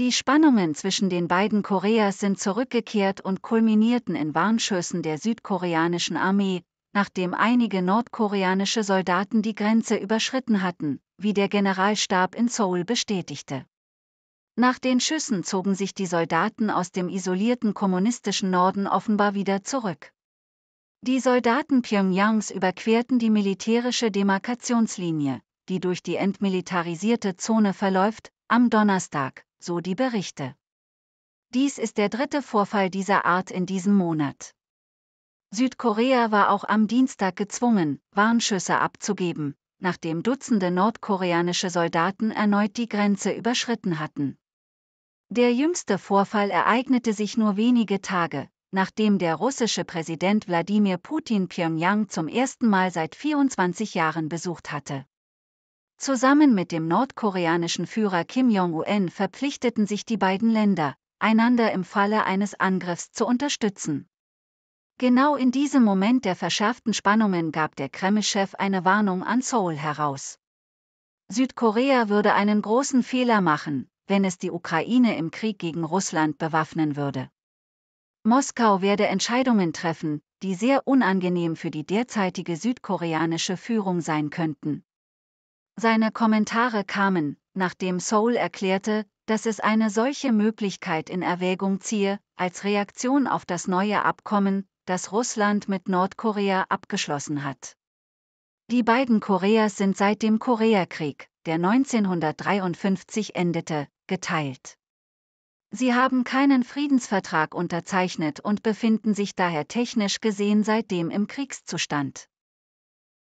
Die Spannungen zwischen den beiden Koreas sind zurückgekehrt und kulminierten in Warnschüssen der südkoreanischen Armee, nachdem einige nordkoreanische Soldaten die Grenze überschritten hatten, wie der Generalstab in Seoul bestätigte. Nach den Schüssen zogen sich die Soldaten aus dem isolierten kommunistischen Norden offenbar wieder zurück. Die Soldaten Pyongyangs überquerten die militärische Demarkationslinie, die durch die entmilitarisierte Zone verläuft, am Donnerstag, so die Berichte. Dies ist der dritte Vorfall dieser Art in diesem Monat. Südkorea war auch am Dienstag gezwungen, Warnschüsse abzugeben, nachdem Dutzende nordkoreanische Soldaten erneut die Grenze überschritten hatten. Der jüngste Vorfall ereignete sich nur wenige Tage, nachdem der russische Präsident Wladimir Putin Pyongyang zum ersten Mal seit 24 Jahren besucht hatte. Zusammen mit dem nordkoreanischen Führer Kim Jong-un verpflichteten sich die beiden Länder, einander im Falle eines Angriffs zu unterstützen. Genau in diesem Moment der verschärften Spannungen gab der Kreml-Chef eine Warnung an Seoul heraus. Südkorea würde einen großen Fehler machen, wenn es die Ukraine im Krieg gegen Russland bewaffnen würde. Moskau werde Entscheidungen treffen, die sehr unangenehm für die derzeitige südkoreanische Führung sein könnten. Seine Kommentare kamen, nachdem Soul erklärte, dass es eine solche Möglichkeit in Erwägung ziehe, als Reaktion auf das neue Abkommen, das Russland mit Nordkorea abgeschlossen hat. Die beiden Koreas sind seit dem Koreakrieg, der 1953 endete, geteilt. Sie haben keinen Friedensvertrag unterzeichnet und befinden sich daher technisch gesehen seitdem im Kriegszustand.